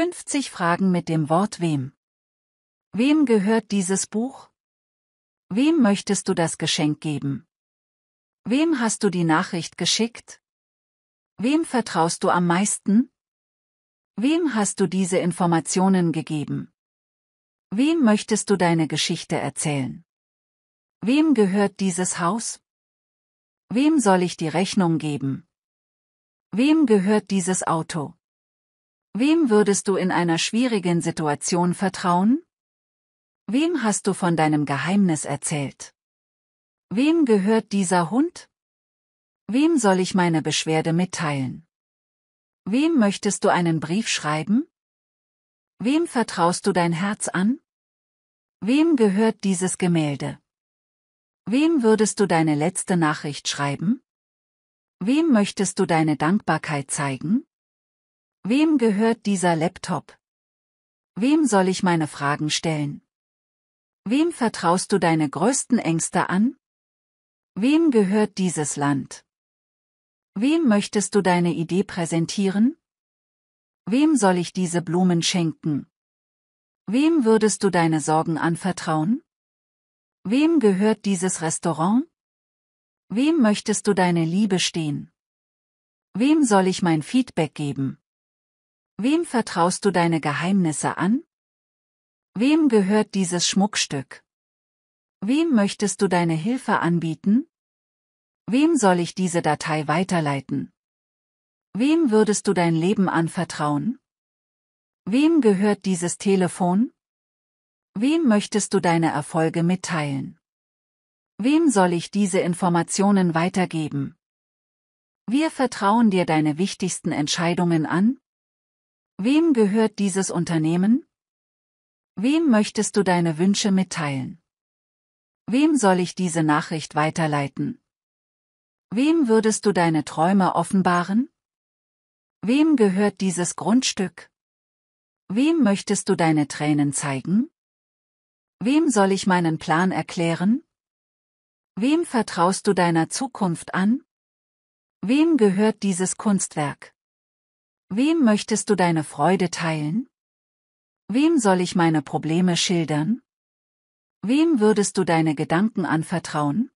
50 Fragen mit dem Wort Wem. Wem gehört dieses Buch? Wem möchtest du das Geschenk geben? Wem hast du die Nachricht geschickt? Wem vertraust du am meisten? Wem hast du diese Informationen gegeben? Wem möchtest du deine Geschichte erzählen? Wem gehört dieses Haus? Wem soll ich die Rechnung geben? Wem gehört dieses Auto? Wem würdest du in einer schwierigen Situation vertrauen? Wem hast du von deinem Geheimnis erzählt? Wem gehört dieser Hund? Wem soll ich meine Beschwerde mitteilen? Wem möchtest du einen Brief schreiben? Wem vertraust du dein Herz an? Wem gehört dieses Gemälde? Wem würdest du deine letzte Nachricht schreiben? Wem möchtest du deine Dankbarkeit zeigen? Wem gehört dieser Laptop? Wem soll ich meine Fragen stellen? Wem vertraust du deine größten Ängste an? Wem gehört dieses Land? Wem möchtest du deine Idee präsentieren? Wem soll ich diese Blumen schenken? Wem würdest du deine Sorgen anvertrauen? Wem gehört dieses Restaurant? Wem möchtest du deine Liebe stehen? Wem soll ich mein Feedback geben? Wem vertraust du deine Geheimnisse an? Wem gehört dieses Schmuckstück? Wem möchtest du deine Hilfe anbieten? Wem soll ich diese Datei weiterleiten? Wem würdest du dein Leben anvertrauen? Wem gehört dieses Telefon? Wem möchtest du deine Erfolge mitteilen? Wem soll ich diese Informationen weitergeben? Wir vertrauen dir deine wichtigsten Entscheidungen an, Wem gehört dieses Unternehmen? Wem möchtest du deine Wünsche mitteilen? Wem soll ich diese Nachricht weiterleiten? Wem würdest du deine Träume offenbaren? Wem gehört dieses Grundstück? Wem möchtest du deine Tränen zeigen? Wem soll ich meinen Plan erklären? Wem vertraust du deiner Zukunft an? Wem gehört dieses Kunstwerk? Wem möchtest du deine Freude teilen? Wem soll ich meine Probleme schildern? Wem würdest du deine Gedanken anvertrauen?